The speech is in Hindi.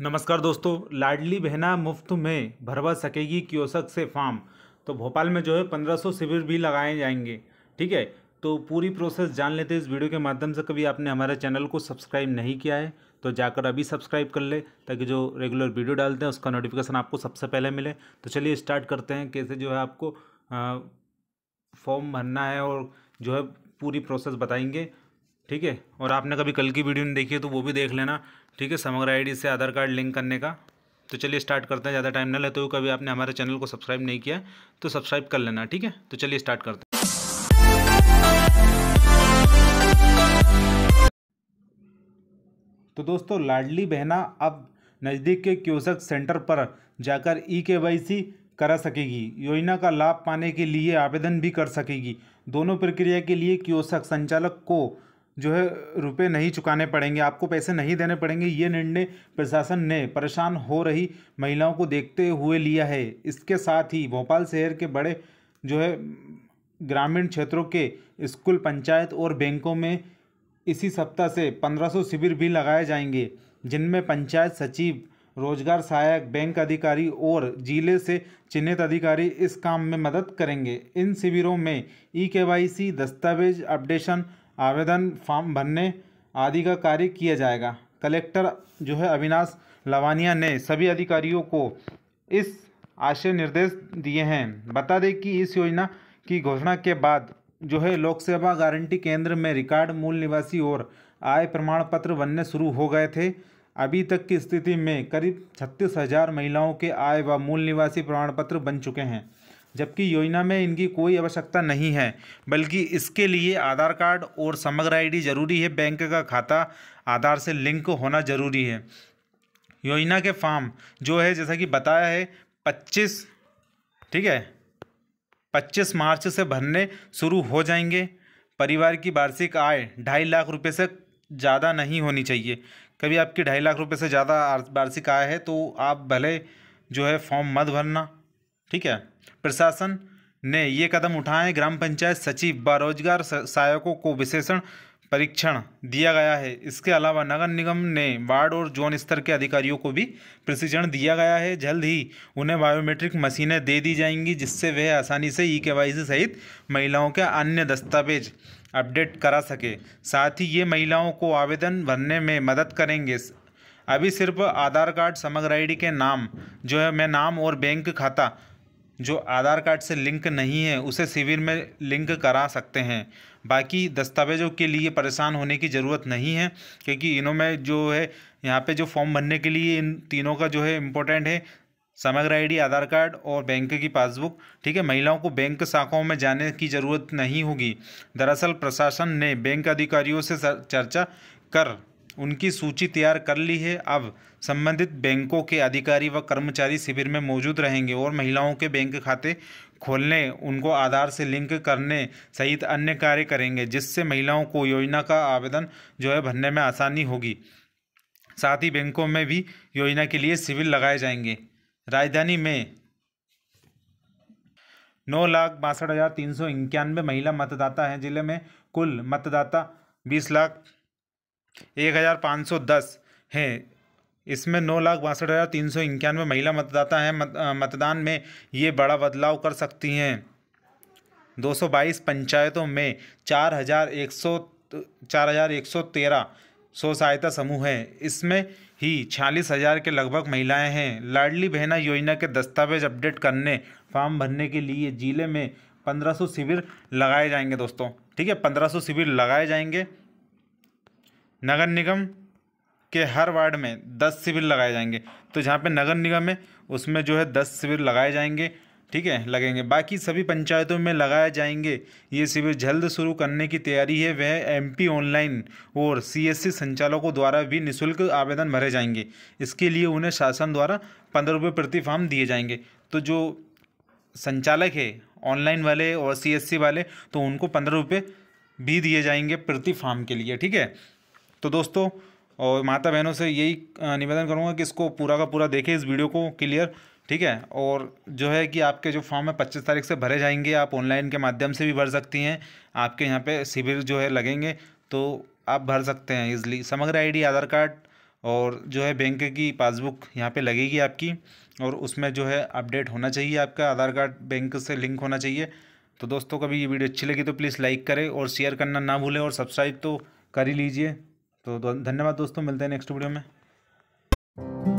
नमस्कार दोस्तों लाडली बहना मुफ्त में भरवा सकेगी क्योसक से फार्म तो भोपाल में जो है 1500 शिविर भी लगाए जाएंगे ठीक है तो पूरी प्रोसेस जान लेते हैं इस वीडियो के माध्यम से कभी आपने हमारे चैनल को सब्सक्राइब नहीं किया है तो जाकर अभी सब्सक्राइब कर ले ताकि जो रेगुलर वीडियो डालते हैं उसका नोटिफिकेशन आपको सबसे पहले मिले तो चलिए स्टार्ट करते हैं कैसे जो है आपको फॉर्म भरना है और जो है पूरी प्रोसेस बताएंगे ठीक है और आपने कभी कल की वीडियो नहीं देखी है तो वो भी देख लेना ठीक है समग्र आईडी से आधार कार्ड लिंक करने का तो चलिए स्टार्ट करते हैं ज़्यादा टाइम ना लेते तो हुए कभी आपने हमारे चैनल को सब्सक्राइब नहीं किया तो सब्सक्राइब कर लेना ठीक है तो चलिए स्टार्ट करते हैं तो दोस्तों लाडली बहना अब नज़दीक के क्योसक सेंटर पर जाकर ई के वाई सी करा सकेगी योजना का लाभ पाने के लिए आवेदन भी कर सकेगी दोनों प्रक्रिया के लिए क्योसक संचालक को जो है रुपए नहीं चुकाने पड़ेंगे आपको पैसे नहीं देने पड़ेंगे ये निर्णय प्रशासन ने परेशान हो रही महिलाओं को देखते हुए लिया है इसके साथ ही भोपाल शहर के बड़े जो है ग्रामीण क्षेत्रों के स्कूल पंचायत और बैंकों में इसी सप्ताह से 1500 शिविर भी लगाए जाएंगे जिनमें पंचायत सचिव रोजगार सहायक बैंक अधिकारी और जिले से चिन्हित अधिकारी इस काम में मदद करेंगे इन शिविरों में ई के दस्तावेज अपडेशन आवेदन फॉर्म भरने आदि का कार्य किया जाएगा कलेक्टर जो है अविनाश लवानिया ने सभी अधिकारियों को इस आशय निर्देश दिए हैं बता दें कि इस योजना की घोषणा के बाद जो है लोक सेवा गारंटी केंद्र में रिकॉर्ड मूल निवासी और आय प्रमाण पत्र बनने शुरू हो गए थे अभी तक की स्थिति में करीब छत्तीस हज़ार महिलाओं के आय व मूल निवासी प्रमाण पत्र बन चुके हैं जबकि योजना में इनकी कोई आवश्यकता नहीं है बल्कि इसके लिए आधार कार्ड और समग्र आईडी जरूरी है बैंक का खाता आधार से लिंक होना जरूरी है योजना के फॉर्म जो है जैसा कि बताया है पच्चीस ठीक है पच्चीस मार्च से भरने शुरू हो जाएंगे परिवार की वार्षिक आय ढाई लाख रुपये से ज़्यादा नहीं होनी चाहिए कभी आपकी ढाई लाख रुपए से ज़्यादा वार्षिक आय है तो आप भले जो है फॉर्म मत भरना ठीक है प्रशासन ने ये कदम उठाए ग्राम पंचायत सचिव व रोजगार सहायकों को विशेषण परीक्षण दिया गया है इसके अलावा नगर निगम ने वार्ड और जोन स्तर के अधिकारियों को भी प्रशिक्षण दिया गया है जल्द ही उन्हें बायोमेट्रिक मशीनें दे दी जाएंगी जिससे वे आसानी से ई के सहित महिलाओं के अन्य दस्तावेज अपडेट करा सके साथ ही ये महिलाओं को आवेदन भरने में मदद करेंगे अभी सिर्फ आधार कार्ड समग्र आईडी के नाम जो है मैं नाम और बैंक खाता जो आधार कार्ड से लिंक नहीं है उसे शिविर में लिंक करा सकते हैं बाकी दस्तावेज़ों के लिए परेशान होने की ज़रूरत नहीं है क्योंकि इनों में जो है यहाँ पे जो फॉर्म भरने के लिए इन तीनों का जो है इम्पोर्टेंट है समग्र आईडी आधार कार्ड और बैंक की पासबुक ठीक है महिलाओं को बैंक शाखाओं में जाने की ज़रूरत नहीं होगी दरअसल प्रशासन ने बैंक अधिकारियों से चर्चा कर उनकी सूची तैयार कर ली है अब संबंधित बैंकों के अधिकारी व कर्मचारी शिविर में मौजूद रहेंगे और महिलाओं के बैंक खाते खोलने उनको आधार से लिंक करने सहित अन्य कार्य करेंगे जिससे महिलाओं को योजना का आवेदन जो है भरने में आसानी होगी साथ ही बैंकों में भी योजना के लिए शिविर लगाए जाएंगे राजधानी में नौ लाख बासठ हज़ार तीन सौ इक्यानवे महिला मतदाता हैं जिले में कुल मतदाता बीस लाख एक हज़ार पाँच सौ दस हैं इसमें नौ लाख बासठ हज़ार तीन सौ इक्यानवे महिला मतदाता हैं मत, मतदान में ये बड़ा बदलाव कर सकती हैं दो सौ बाईस पंचायतों में चार हज़ार एक सौ चार हज़ार एक सौ तेरह स्व सहायता समूह हैं इसमें ही छियालीस हज़ार के लगभग महिलाएं हैं लाडली बहना योजना के दस्तावेज अपडेट करने फॉर्म भरने के लिए ज़िले में पंद्रह सौ शिविर लगाए जाएंगे दोस्तों ठीक है पंद्रह सौ शिविर लगाए जाएंगे नगर निगम के हर वार्ड में दस शिविर लगाए जाएंगे तो जहाँ पे नगर निगम है उसमें जो है दस शिविर लगाए जाएंगे ठीक है लगेंगे बाकी सभी पंचायतों में लगाए जाएंगे ये शिविर जल्द शुरू करने की तैयारी है वह एमपी ऑनलाइन और सीएससी संचालकों द्वारा भी निशुल्क आवेदन भरे जाएंगे इसके लिए उन्हें शासन द्वारा पंद्रह रुपये प्रति फार्म दिए जाएंगे तो जो संचालक है ऑनलाइन वाले और सीएससी वाले तो उनको पंद्रह रुपये भी दिए जाएंगे प्रति फार्म के लिए ठीक है तो दोस्तों और माता बहनों से यही निवेदन करूँगा कि इसको पूरा का पूरा देखें इस वीडियो को क्लियर ठीक है और जो है कि आपके जो फॉर्म है पच्चीस तारीख से भरे जाएंगे आप ऑनलाइन के माध्यम से भी भर सकती हैं आपके यहाँ पे शिविर जो है लगेंगे तो आप भर सकते हैं इज़ली समग्र आईडी आधार कार्ड और जो है बैंक की पासबुक यहाँ पे लगेगी आपकी और उसमें जो है अपडेट होना चाहिए आपका आधार कार्ड बैंक से लिंक होना चाहिए तो दोस्तों कभी ये वीडियो अच्छी लगी तो प्लीज़ लाइक करें और शेयर करना ना भूलें और सब्सक्राइब तो कर ही लीजिए तो धन्यवाद दोस्तों मिलते हैं नेक्स्ट वीडियो में